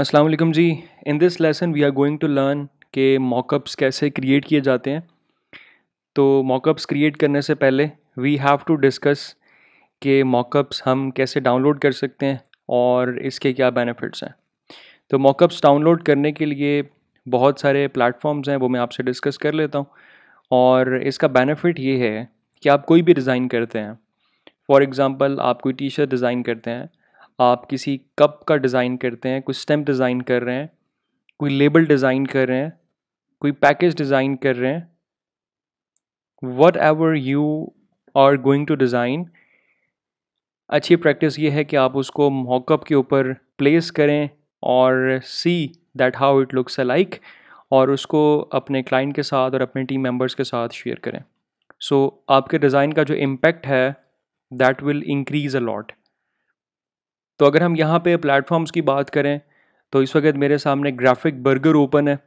Aslam ji in this lesson we are going to learn के mockups कैसे create किए जाते हैं तो मॉकअप्स क्रिएट करने से पहले वी हैव टू डिस्कस के मॉकअप्स हम कैसे डाउनलोड कर सकते हैं और इसके क्या बेनिफिट्स हैं तो मॉकअप्स डाउनलोड करने के लिए बहुत सारे प्लेटफॉर्म्स हैं वो मैं आपसे डिस्कस कर लेता हूँ और इसका बेनिफिट ये है कि आप कोई भी डिज़ाइन करते हैं फॉर एग्ज़ाम्पल आप कोई टी शर्ट डिज़ाइन करते हैं आप किसी कप का डिज़ाइन करते हैं कोई स्टैम्प डिज़ाइन कर रहे हैं कोई लेबल डिज़ाइन कर रहे हैं कोई पैकेज डिज़ाइन कर रहे हैं whatever you are going to design अच्छी प्रैक्टिस ये है कि आप उसको मॉकअप के ऊपर प्लेस करें और see that how it looks a like और उसको अपने क्लाइंट के साथ और अपने टीम मेंबर्स के साथ शेयर करें सो so, आपके डिज़ाइन का जो इम्पैक्ट है that will increase a lot तो अगर हम यहाँ पे प्लेटफॉर्म्स की बात करें तो इस वक्त मेरे सामने ग्राफिक बर्गर ओपन है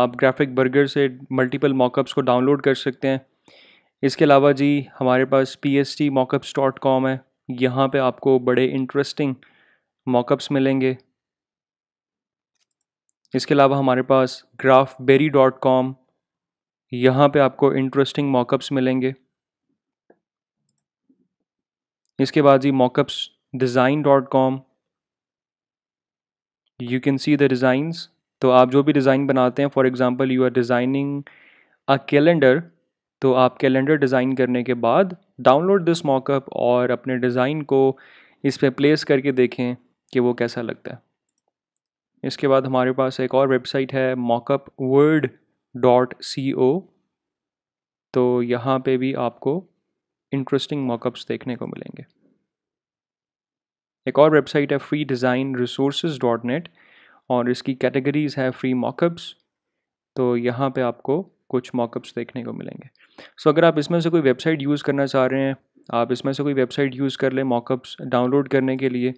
आप ग्राफिक बर्गर से मल्टीपल मॉकअप्स को डाउनलोड कर सकते हैं इसके अलावा जी हमारे पास P S T mockups dot com है यहाँ पे आपको बड़े इंटरेस्टिंग मॉकअप्स मिलेंगे इसके अलावा हमारे पास ग्राफ बेरी डॉट कॉम यहाँ पर आपको इंटरेस्टिंग मॉकअप्स मिलेंगे इसके बाद जी mockups design.com you can see the designs तो आप जो भी डिज़ाइन बनाते हैं for example you are designing a calendar तो आप कैलेंडर डिज़ाइन करने के बाद डाउनलोड दिस मॉकअप और अपने डिज़ाइन को इस पर प्लेस करके देखें कि वो कैसा लगता है इसके बाद हमारे पास एक और वेबसाइट है mockup word dot C O तो यहाँ पे भी आपको इंटरेस्टिंग मॉकअप्स देखने को मिलेंगे एक और वेबसाइट है free design resource dot net और इसकी कैटेगरीज़ है फ्री मॉकअप्स तो यहाँ पे आपको कुछ मॉकअप्स देखने को मिलेंगे सो so, अगर आप इसमें से कोई वेबसाइट यूज़ करना चाह रहे हैं आप इसमें से कोई वेबसाइट यूज़ कर लें मॉकअप्स डाउनलोड करने के लिए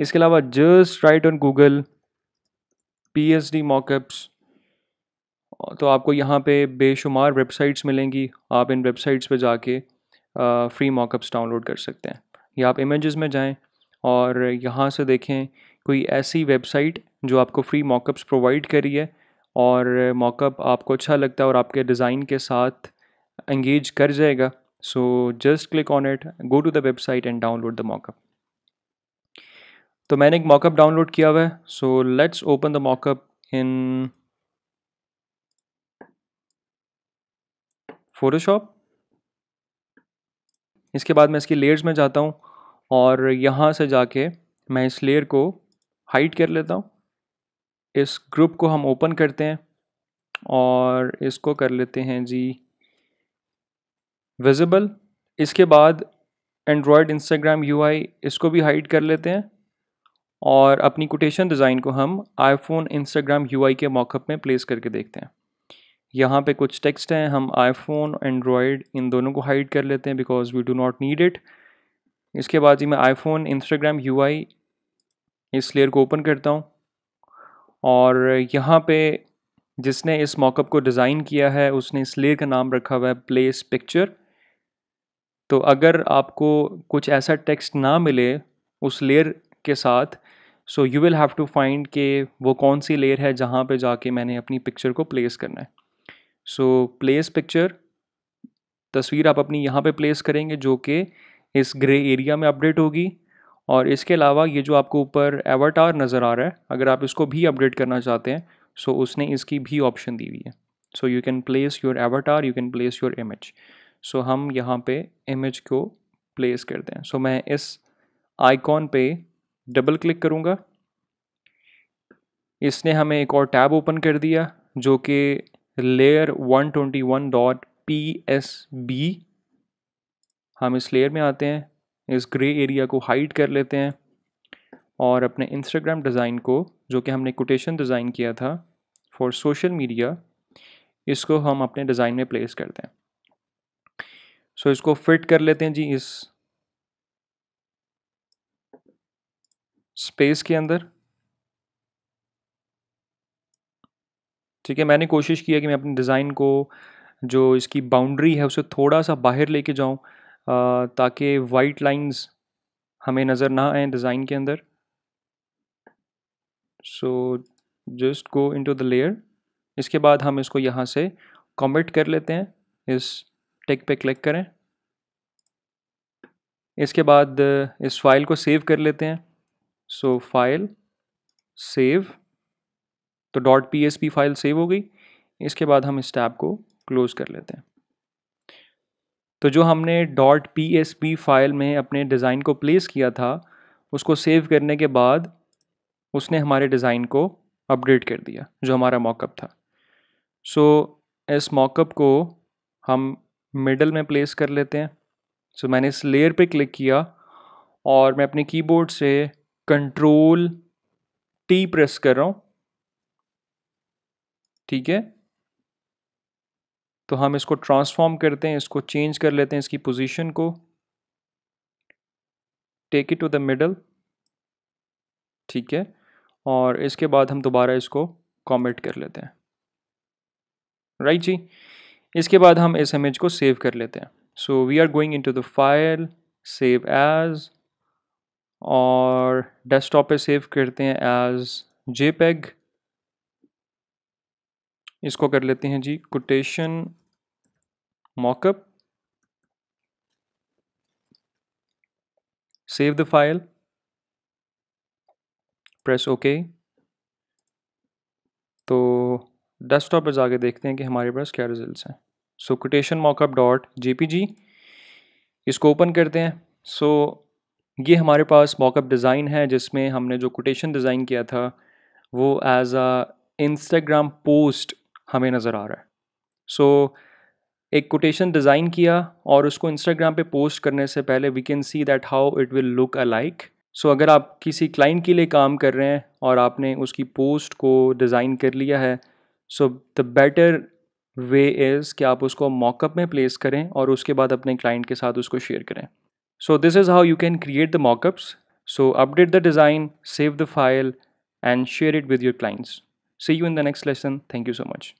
इसके अलावा just right on Google P H D mockups तो आपको यहाँ पे बेशुमार वेबसाइट्स मिलेंगी आप इन वेबसाइट्स पे जाके फ्री मॉकअप्स डाउनलोड कर सकते हैं या आप इमेजेस में जाएं और यहाँ से देखें कोई ऐसी वेबसाइट जो आपको फ्री मॉकअप्स प्रोवाइड करी है और मॉकअप आपको अच्छा लगता है और आपके डिज़ाइन के साथ एंगेज कर जाएगा so just click on it go to the website and download the mockup तो मैंने एक मॉकअप डाउनलोड किया हुआ है so let's open the mockup in Photoshop इसके बाद मैं इसकी लेयर्स में जाता हूँ और यहाँ से जाके मैं इस लेयर को हाइड कर लेता हूँ इस ग्रुप को हम ओपन करते हैं और इसको कर लेते हैं जी विजिबल इसके बाद एंड्रॉयड इंस्टाग्राम यू इसको भी हाइड कर लेते हैं और अपनी कोटेशन डिज़ाइन को हम आईफोन इंस्टाग्राम यू के मॉकअप में प्लेस करके देखते हैं यहाँ पे कुछ टेक्स्ट हैं हम आईफोन एंड्रॉयड इन दोनों को हाइड कर लेते हैं because we do not need it इसके बाद जी मैं आईफोन इंस्टाग्राम यूआई इस लेयर को ओपन करता हूँ और यहाँ पे जिसने इस मॉकअप को डिज़ाइन किया है उसने इस लेयर का नाम रखा हुआ है प्लेस पिक्चर तो अगर आपको कुछ ऐसा टेक्स्ट ना मिले उस लेयर के साथ so you will have to find कि वो कौन सी लेयर है जहाँ पे जाके मैंने अपनी पिक्चर को प्लेस करना है सो प्लेस पिक्चर तस्वीर आप अपनी यहाँ पे प्लेस करेंगे जो कि इस ग्रे एरिया में अपडेट होगी और इसके अलावा ये जो आपको ऊपर एवरटार नज़र आ रहा है अगर आप इसको भी अपडेट करना चाहते हैं सो so उसने इसकी भी ऑप्शन दी हुई है so you can place your avatar you can place your image so हम यहाँ पे इमेज को प्लेस करते हैं सो so मैं इस आइकॉन पे डबल क्लिक करूँगा इसने हमें एक और टैब ओपन कर दिया जो कि लेयर वन बी हम इस लेयर में आते हैं इस ग्रे एरिया को हाइड कर लेते हैं और अपने इंस्टाग्राम डिज़ाइन को जो कि हमने कोटेशन डिज़ाइन किया था फॉर सोशल मीडिया इसको हम अपने डिज़ाइन में प्लेस करते हैं सो so, इसको फिट कर लेते हैं जी इस स्पेस के अंदर ठीक है मैंने कोशिश किया कि मैं अपने डिज़ाइन को जो इसकी बाउंड्री है उसे थोड़ा सा बाहर लेके जाऊं ताकि वाइट लाइंस हमें नज़र ना आए डिज़ाइन के अंदर so just go into the layer इसके बाद हम इसको यहाँ से कॉमेट कर लेते हैं इस टेक पे क्लिक करें इसके बाद इस फाइल को सेव कर लेते हैं सो फाइल सेव तो डॉट पी फाइल सेव हो गई इसके बाद हम इस टैब को क्लोज़ कर लेते हैं तो जो हमने डॉट पी फाइल में अपने डिज़ाइन को प्लेस किया था उसको सेव करने के बाद उसने हमारे डिज़ाइन को अपडेट कर दिया जो हमारा मॉकअप था सो so, इस मॉकअप को हम मिडल में प्लेस कर लेते हैं सो so, मैंने इस लेयर पे क्लिक किया और मैं अपने कीबोर्ड से कंट्रोल टी प्रेस कर रहा हूँ ठीक है तो हम इसको ट्रांसफॉर्म करते हैं इसको चेंज कर लेते हैं इसकी पोजीशन को take it to the middle ठीक है और इसके बाद हम दोबारा इसको कॉमेंट कर लेते हैं राइट right जी इसके बाद हम इस इमेज को सेव कर लेते हैं so we are going into the file save as और डेस्कटॉप पे सेव करते हैं एज जेपेग इसको कर लेते हैं जी quotation mockup save the file press okay तो डेस्कटॉप पर जाके देखते हैं कि हमारे पास क्या रिजल्ट्स हैं so quotation mockup dot G इसको ओपन करते हैं सो so, ये हमारे पास मॉकअप डिज़ाइन है जिसमें हमने जो कोटेशन डिज़ाइन किया था वो एज अ इंस्टाग्राम पोस्ट हमें नज़र आ रहा है सो so, एक कोटेशन डिज़ाइन किया और उसको इंस्टाग्राम पे पोस्ट करने से पहले we can see that how it will look a like so अगर आप किसी क्लाइंट के लिए काम कर रहे हैं और आपने उसकी पोस्ट को डिज़ाइन कर लिया है so the better way is कि आप उसको मॉकअप में प्लेस करें और उसके बाद अपने क्लाइंट के साथ उसको शेयर करें so this is how you can create the mockups so update the design save the file and share it with your clients See you in the next lesson. Thank you so much.